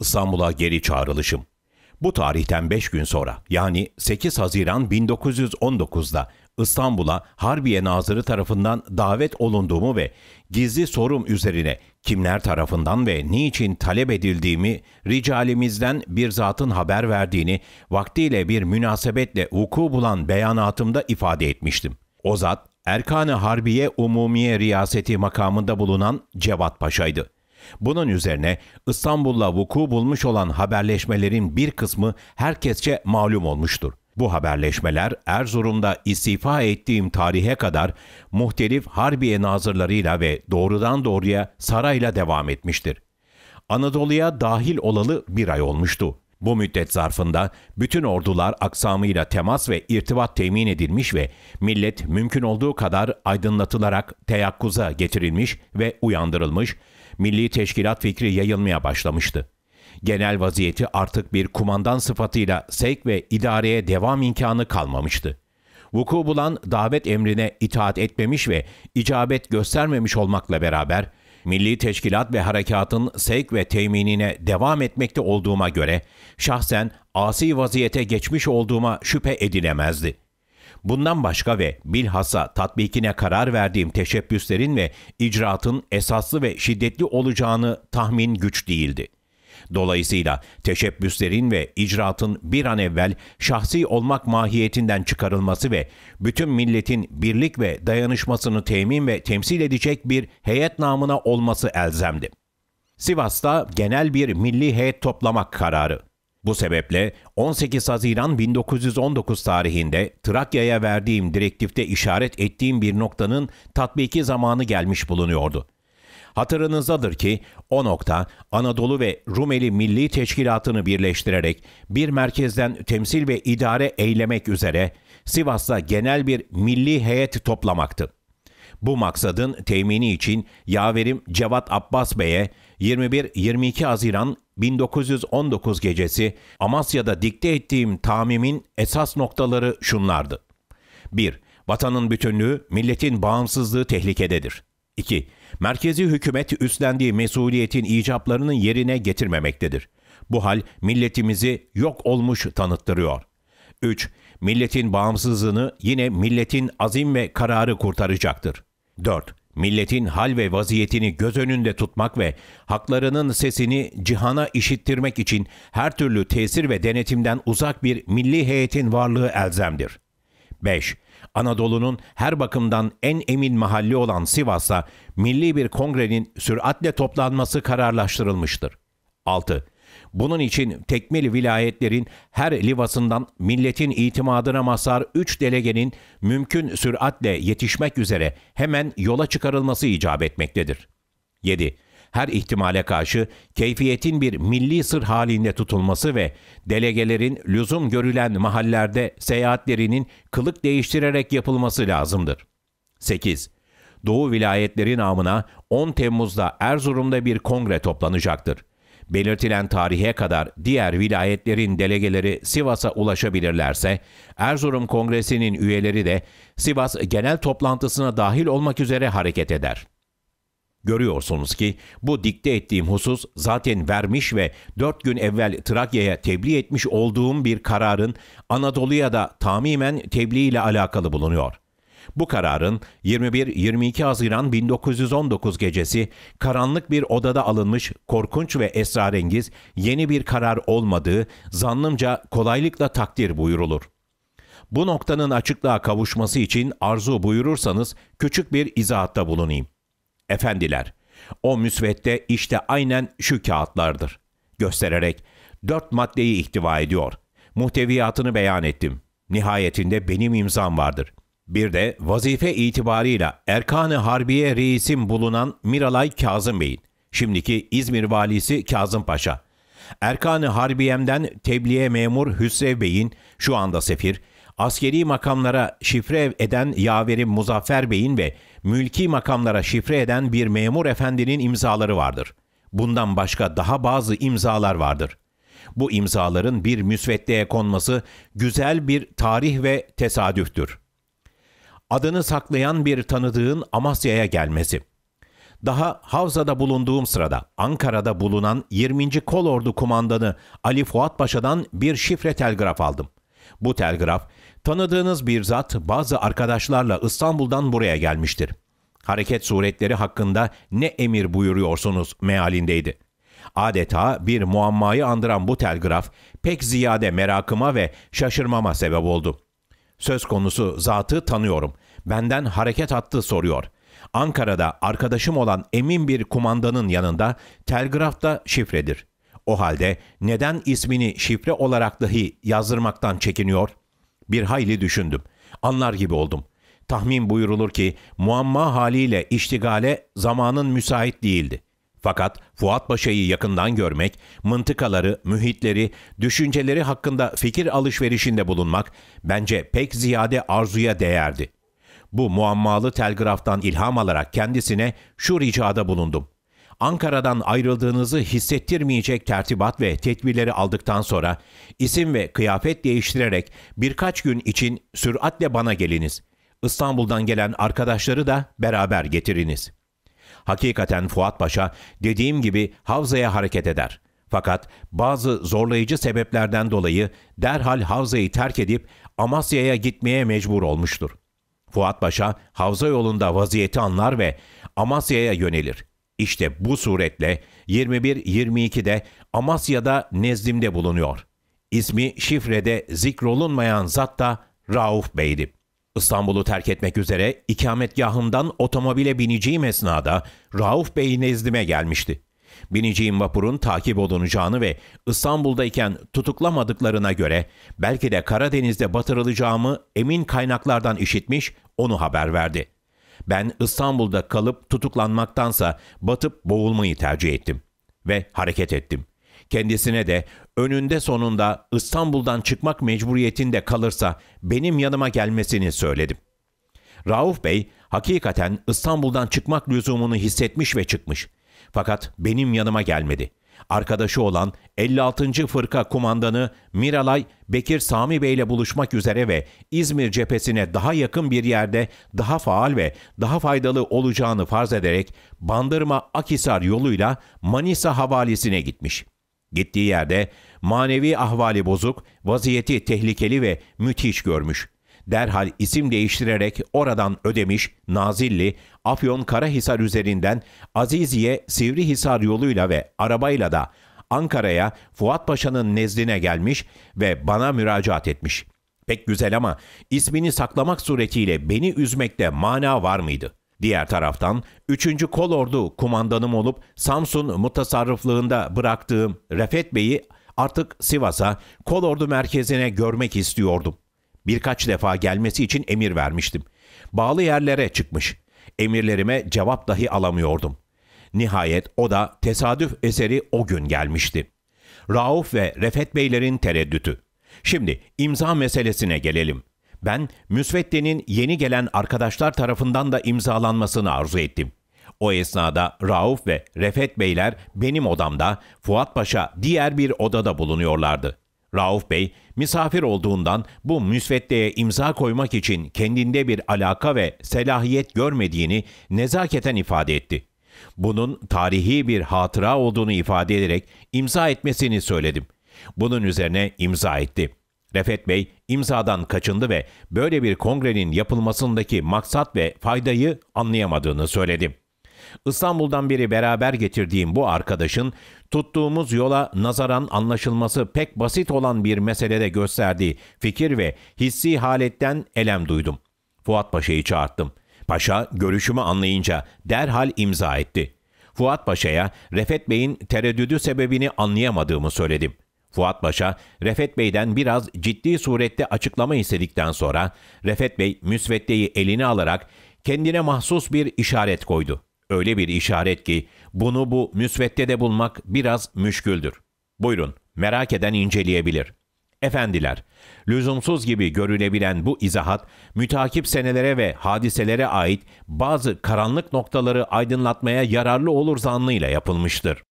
İstanbul'a geri çağrılışım. Bu tarihten 5 gün sonra yani 8 Haziran 1919'da İstanbul'a Harbiye Nazırı tarafından davet olunduğumu ve gizli sorum üzerine kimler tarafından ve niçin talep edildiğimi ricalimizden bir zatın haber verdiğini vaktiyle bir münasebetle vuku bulan beyanatımda ifade etmiştim. O zat Erkan-ı Harbiye Umumiye Riyaseti makamında bulunan Cevat Paşa'ydı. Bunun üzerine İstanbul'la vuku bulmuş olan haberleşmelerin bir kısmı herkesçe malum olmuştur. Bu haberleşmeler Erzurum'da istifa ettiğim tarihe kadar muhtelif harbiye nazırlarıyla ve doğrudan doğruya sarayla devam etmiştir. Anadolu'ya dahil olalı bir ay olmuştu. Bu müddet zarfında bütün ordular aksamıyla temas ve irtibat temin edilmiş ve millet mümkün olduğu kadar aydınlatılarak teyakkuza getirilmiş ve uyandırılmış, milli teşkilat fikri yayılmaya başlamıştı. Genel vaziyeti artık bir kumandan sıfatıyla sevk ve idareye devam imkanı kalmamıştı. Vuku bulan davet emrine itaat etmemiş ve icabet göstermemiş olmakla beraber milli teşkilat ve harekatın sevk ve teminine devam etmekte olduğuma göre şahsen asi vaziyete geçmiş olduğuma şüphe edilemezdi. Bundan başka ve bilhassa tatbikine karar verdiğim teşebbüslerin ve icraatın esaslı ve şiddetli olacağını tahmin güç değildi.'' Dolayısıyla teşebbüslerin ve icraatın bir an evvel şahsi olmak mahiyetinden çıkarılması ve bütün milletin birlik ve dayanışmasını temin ve temsil edecek bir heyet namına olması elzemdi. Sivas'ta genel bir milli heyet toplamak kararı. Bu sebeple 18 Haziran 1919 tarihinde Trakya'ya verdiğim direktifte işaret ettiğim bir noktanın tatbiki zamanı gelmiş bulunuyordu. Hatırınızdadır ki o nokta Anadolu ve Rumeli Milli Teşkilatı'nı birleştirerek bir merkezden temsil ve idare eylemek üzere Sivas'ta genel bir milli heyet toplamaktı. Bu maksadın temini için yaverim Cevat Abbas Bey'e 21-22 Haziran 1919 gecesi Amasya'da dikte ettiğim tamimin esas noktaları şunlardı. 1. Vatanın bütünlüğü, milletin bağımsızlığı tehlikededir. 2. Merkezi hükümet üstlendiği mesuliyetin icablarının yerine getirmemektedir. Bu hal milletimizi yok olmuş tanıttırıyor. 3. Milletin bağımsızlığını yine milletin azim ve kararı kurtaracaktır. 4. Milletin hal ve vaziyetini göz önünde tutmak ve haklarının sesini cihana işittirmek için her türlü tesir ve denetimden uzak bir milli heyetin varlığı elzemdir. 5. Anadolu'nun her bakımdan en emin mahalli olan Sivas'a milli bir kongrenin süratle toplanması kararlaştırılmıştır. 6. Bunun için tekmil vilayetlerin her livasından milletin itimadına masar 3 delegenin mümkün süratle yetişmek üzere hemen yola çıkarılması icap etmektedir. 7 her ihtimale karşı keyfiyetin bir milli sır halinde tutulması ve delegelerin lüzum görülen mahallerde seyahatlerinin kılık değiştirerek yapılması lazımdır. 8. Doğu vilayetleri namına 10 Temmuz'da Erzurum'da bir kongre toplanacaktır. Belirtilen tarihe kadar diğer vilayetlerin delegeleri Sivas'a ulaşabilirlerse, Erzurum Kongresi'nin üyeleri de Sivas Genel Toplantısına dahil olmak üzere hareket eder. Görüyorsunuz ki bu dikte ettiğim husus zaten vermiş ve dört gün evvel Trakya'ya tebliğ etmiş olduğum bir kararın Anadolu'ya da tamamen tebliğ ile alakalı bulunuyor. Bu kararın 21-22 Haziran 1919 gecesi karanlık bir odada alınmış korkunç ve esrarengiz yeni bir karar olmadığı zannımca kolaylıkla takdir buyurulur. Bu noktanın açıklığa kavuşması için arzu buyurursanız küçük bir izahatta bulunayım.'' Efendiler, o müsvedde işte aynen şu kağıtlardır. Göstererek dört maddeyi ihtiva ediyor. Muhteviyatını beyan ettim. Nihayetinde benim imzam vardır. Bir de vazife itibarıyla Erkan-ı Harbiye reisim bulunan Miralay Kazım Bey'in, şimdiki İzmir valisi Kazım Paşa, Erkan-ı Harbiye'mden tebliğe memur Hüsrev Bey'in, şu anda sefir, askeri makamlara şifre eden Yaveri Muzaffer Bey'in ve mülki makamlara şifre eden bir memur efendinin imzaları vardır. Bundan başka daha bazı imzalar vardır. Bu imzaların bir müsveddeye konması güzel bir tarih ve tesadüftür. Adını saklayan bir tanıdığın Amasya'ya gelmesi. Daha Havza'da bulunduğum sırada Ankara'da bulunan 20. Kolordu Kumandanı Ali Fuat Paşa'dan bir şifre telgraf aldım. Bu telgraf Tanıdığınız bir zat bazı arkadaşlarla İstanbul'dan buraya gelmiştir. Hareket suretleri hakkında ne emir buyuruyorsunuz mealindeydi. Adeta bir muammayı andıran bu telgraf pek ziyade merakıma ve şaşırmama sebep oldu. Söz konusu zatı tanıyorum. Benden hareket hattı soruyor. Ankara'da arkadaşım olan emin bir kumandanın yanında telgraf da şifredir. O halde neden ismini şifre olarak dahi yazdırmaktan çekiniyor? bir hayli düşündüm. Anlar gibi oldum. Tahmin buyurulur ki muamma haliyle iştigale zamanın müsait değildi. Fakat Fuat Paşa'yı yakından görmek, mıntıkaları, mühitleri, düşünceleri hakkında fikir alışverişinde bulunmak bence pek ziyade arzuya değerdi. Bu muammalı telgraftan ilham alarak kendisine şu ricada bulundum. Ankara'dan ayrıldığınızı hissettirmeyecek tertibat ve tedbirleri aldıktan sonra isim ve kıyafet değiştirerek birkaç gün için süratle bana geliniz. İstanbul'dan gelen arkadaşları da beraber getiriniz. Hakikaten Fuat Paşa dediğim gibi havzaya hareket eder. Fakat bazı zorlayıcı sebeplerden dolayı derhal havzayı terk edip Amasya'ya gitmeye mecbur olmuştur. Fuat Paşa havza yolunda vaziyeti anlar ve Amasya'ya yönelir. İşte bu suretle 21-22'de Amasya'da nezdimde bulunuyor. İsmi şifrede zikrolunmayan zat da Rauf Bey'di. İstanbul'u terk etmek üzere ikametgahımdan otomobile bineceğim esnada Rauf Bey nezdime gelmişti. Bineceğim vapurun takip olunacağını ve İstanbul'dayken tutuklamadıklarına göre belki de Karadeniz'de batırılacağımı emin kaynaklardan işitmiş onu haber verdi.'' Ben İstanbul'da kalıp tutuklanmaktansa batıp boğulmayı tercih ettim ve hareket ettim. Kendisine de önünde sonunda İstanbul'dan çıkmak mecburiyetinde kalırsa benim yanıma gelmesini söyledim. Rauf Bey hakikaten İstanbul'dan çıkmak lüzumunu hissetmiş ve çıkmış. Fakat benim yanıma gelmedi. Arkadaşı olan 56. Fırka Kumandanı Miralay Bekir Sami Bey ile buluşmak üzere ve İzmir cephesine daha yakın bir yerde daha faal ve daha faydalı olacağını farz ederek Bandırma Akisar yoluyla Manisa havalisine gitmiş. Gittiği yerde manevi ahvali bozuk, vaziyeti tehlikeli ve müthiş görmüş.'' derhal isim değiştirerek oradan Ödemiş, Nazilli, Afyon Karahisar üzerinden Aziziye Sivrihisar yoluyla ve arabayla da Ankara'ya Fuat Paşa'nın nezdine gelmiş ve bana müracaat etmiş. Pek güzel ama ismini saklamak suretiyle beni üzmekte mana var mıydı? Diğer taraftan 3. Kolordu kumandanım olup Samsun mutasarrıflığında bıraktığım Refet Bey'i artık Sivas'a, Kolordu merkezine görmek istiyordum. Birkaç defa gelmesi için emir vermiştim. Bağlı yerlere çıkmış. Emirlerime cevap dahi alamıyordum. Nihayet o da tesadüf eseri o gün gelmişti. Rauf ve Refet Beylerin tereddütü. Şimdi imza meselesine gelelim. Ben müsveddenin yeni gelen arkadaşlar tarafından da imzalanmasını arzu ettim. O esnada Rauf ve Refet Beyler benim odamda, Fuat Paşa diğer bir odada bulunuyorlardı. Rauf Bey, misafir olduğundan bu müsveddeye imza koymak için kendinde bir alaka ve selahiyet görmediğini nezaketen ifade etti. Bunun tarihi bir hatıra olduğunu ifade ederek imza etmesini söyledim. Bunun üzerine imza etti. Refet Bey imzadan kaçındı ve böyle bir kongrenin yapılmasındaki maksat ve faydayı anlayamadığını söyledi. İstanbul'dan biri beraber getirdiğim bu arkadaşın tuttuğumuz yola nazaran anlaşılması pek basit olan bir meselede gösterdiği fikir ve hissi haletten elem duydum. Fuat Paşa'yı çağırttım. Paşa görüşümü anlayınca derhal imza etti. Fuat Paşa'ya Refet Bey'in tereddüdü sebebini anlayamadığımı söyledim. Fuat Paşa, Refet Bey'den biraz ciddi surette açıklama istedikten sonra Refet Bey müsveddeyi eline alarak kendine mahsus bir işaret koydu. Öyle bir işaret ki bunu bu müsvedde de bulmak biraz müşküldür. Buyurun, merak eden inceleyebilir. Efendiler, lüzumsuz gibi görülebilen bu izahat, mütakip senelere ve hadiselere ait bazı karanlık noktaları aydınlatmaya yararlı olur zannıyla yapılmıştır.